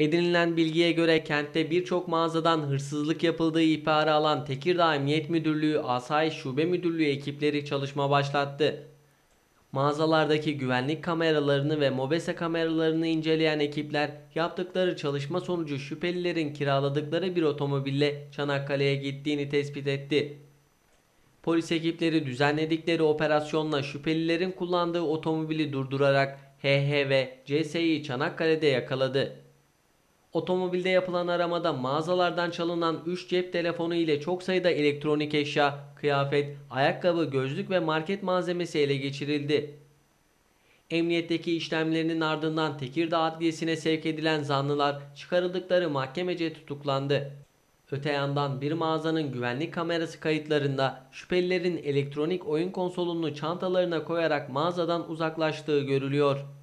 Edinilen bilgiye göre kentte birçok mağazadan hırsızlık yapıldığı ihbarı alan Tekirdağ Emniyet Müdürlüğü Asayiş Şube Müdürlüğü ekipleri çalışma başlattı. Mağazalardaki güvenlik kameralarını ve mobese kameralarını inceleyen ekipler yaptıkları çalışma sonucu şüphelilerin kiraladıkları bir otomobille Çanakkale'ye gittiğini tespit etti. Polis ekipleri düzenledikleri operasyonla şüphelilerin kullandığı otomobili durdurarak HH ve CS'yi Çanakkale'de yakaladı. Otomobilde yapılan aramada mağazalardan çalınan 3 cep telefonu ile çok sayıda elektronik eşya, kıyafet, ayakkabı, gözlük ve market malzemesi ele geçirildi. Emniyetteki işlemlerinin ardından Tekirdağ Adliyesi'ne sevk edilen zanlılar çıkarıldıkları mahkemece tutuklandı. Öte yandan bir mağazanın güvenlik kamerası kayıtlarında şüphelilerin elektronik oyun konsolunu çantalarına koyarak mağazadan uzaklaştığı görülüyor.